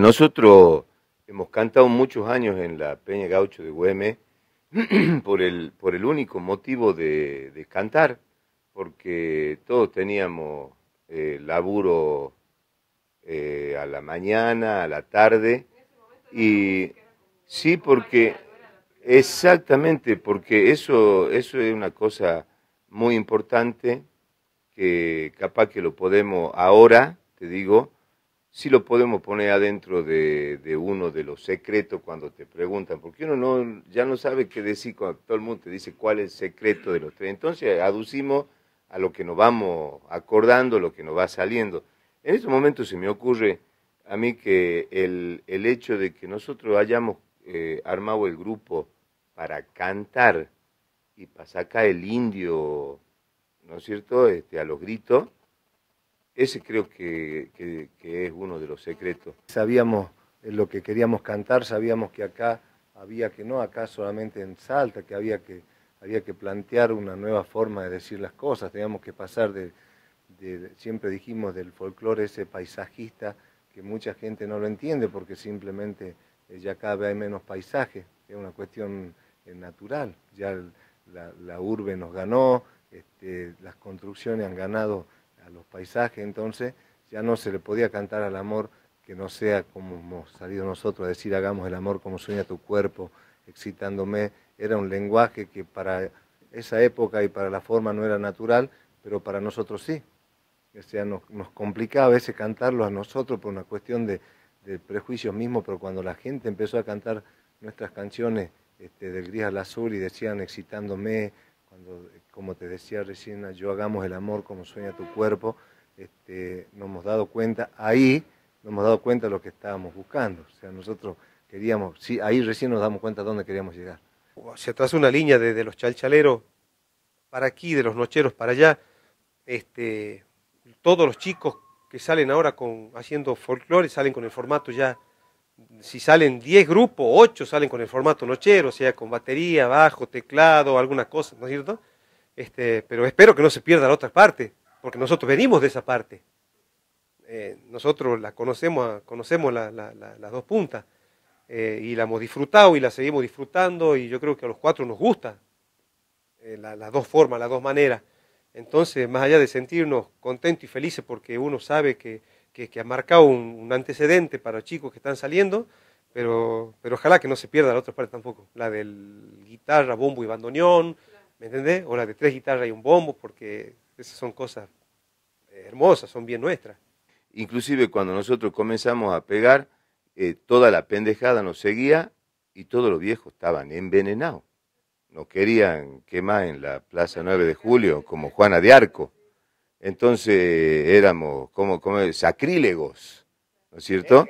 nosotros hemos cantado muchos años en la Peña Gaucho de Güemes por el, por el único motivo de, cantar, porque todos teníamos eh, laburo eh, a la mañana, a la tarde, y sí, porque exactamente, porque eso, eso es una cosa muy importante que capaz que lo podemos ahora, te digo, sí lo podemos poner adentro de, uno de los secretos cuando te preguntan, porque uno no, ya no sabe qué decir cuando todo el mundo te dice cuál es el secreto de los tres. Entonces aducimos a lo que nos vamos acordando, lo que nos va saliendo. En este momento se me ocurre a mí que el, el hecho de que nosotros hayamos eh, armado el grupo para cantar y para sacar el indio, ¿no es cierto?, este, a los gritos, ese creo que, es uno de los secretos. Sabíamos eh, lo que queríamos cantar, sabíamos que acá había que, no acá solamente en Salta, que había que, plantear una nueva forma de decir las cosas, teníamos que pasar de, siempre dijimos del folclore ese paisajista que mucha gente no lo entiende porque simplemente eh, ya acá hay menos paisaje, es una cuestión eh, natural, ya la, urbe nos ganó, este, las construcciones han ganado los paisajes, entonces ya no se le podía cantar al amor que no sea como hemos salido nosotros a decir, hagamos el amor como sueña tu cuerpo, excitándome. Era un lenguaje que para esa época y para la forma no era natural, pero para nosotros sí. O sea, nos, complicaba a veces cantarlo a nosotros por una cuestión de, prejuicios mismos, pero cuando la gente empezó a cantar nuestras canciones este, del gris al azul y decían excitándome, cuando, eh, como te decía recién, yo hagamos el amor como sueña tu cuerpo, este, nos hemos dado cuenta, ahí nos hemos dado cuenta de lo que estábamos buscando. O sea, nosotros queríamos, ahí recién nos damos cuenta de dónde queríamos llegar. Se atrás una línea de, los chalchaleros para aquí, de los nocheros para allá, este, todos los chicos que salen ahora con, haciendo folclore salen con el formato ya si salen 10 grupos, 8 salen con el formato nochero, o sea, con batería, bajo, teclado, alguna cosa, ¿no es cierto? Este, pero espero que no se pierda la otra parte, porque nosotros venimos de esa parte. Eh, nosotros la conocemos, conocemos las dos puntas eh, y la hemos disfrutado y la seguimos disfrutando y yo creo que a los cuatro nos gusta eh, las dos formas, las dos maneras. Entonces, más allá de sentirnos contentos y felices porque uno sabe que que, ha marcado un, antecedente para chicos que están saliendo, pero, pero ojalá que no se pierda la otra parte tampoco, la del guitarra, bombo y bandoneón, ¿me entendés? O la de tres guitarras y un bombo, porque esas son cosas hermosas, son bien nuestras. Inclusive cuando nosotros comenzamos a pegar, eh, toda la pendejada nos seguía y todos los viejos estaban envenenados. No querían quemar en la Plaza 9 de Julio como Juana de Arco. Entonces éramos como, como sacrílegos, ¿no es cierto?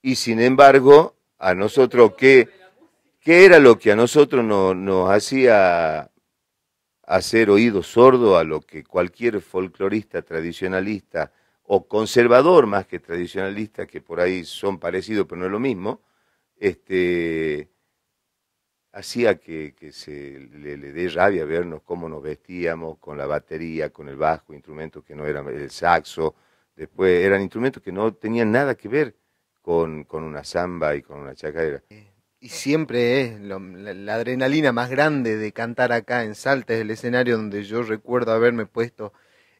Y sin embargo, a nosotros, ¿qué, qué era lo que a nosotros nos hacía hacer oído sordo a lo que cualquier folclorista tradicionalista o conservador más que tradicionalista, que por ahí son parecidos pero no es lo mismo, este, hacía que, se le, dé rabia vernos cómo nos vestíamos con la batería, con el bajo, instrumentos que no eran el saxo, después eran instrumentos que no tenían nada que ver con, una samba y con una chacadera. Eh, y siempre es la, adrenalina más grande de cantar acá en Salta, es el escenario donde yo recuerdo haberme puesto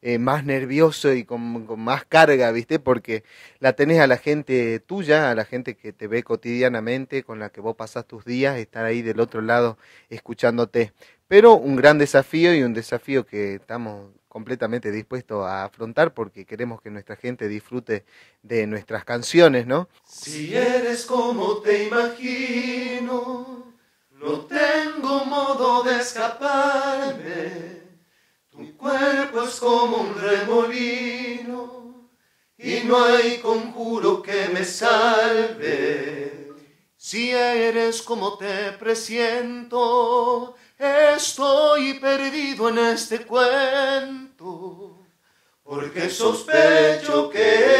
eh, más nervioso y con, más carga, ¿viste? Porque la tenés a la gente tuya, a la gente que te ve cotidianamente, con la que vos pasás tus días, estar ahí del otro lado escuchándote. Pero un gran desafío y un desafío que estamos completamente dispuestos a afrontar porque queremos que nuestra gente disfrute de nuestras canciones, ¿no? Si eres como te imagino, no tengo modo de escapar como un remolino y no hay conjuro que me salve. Si eres como te presiento, estoy perdido en este cuento, porque sospecho que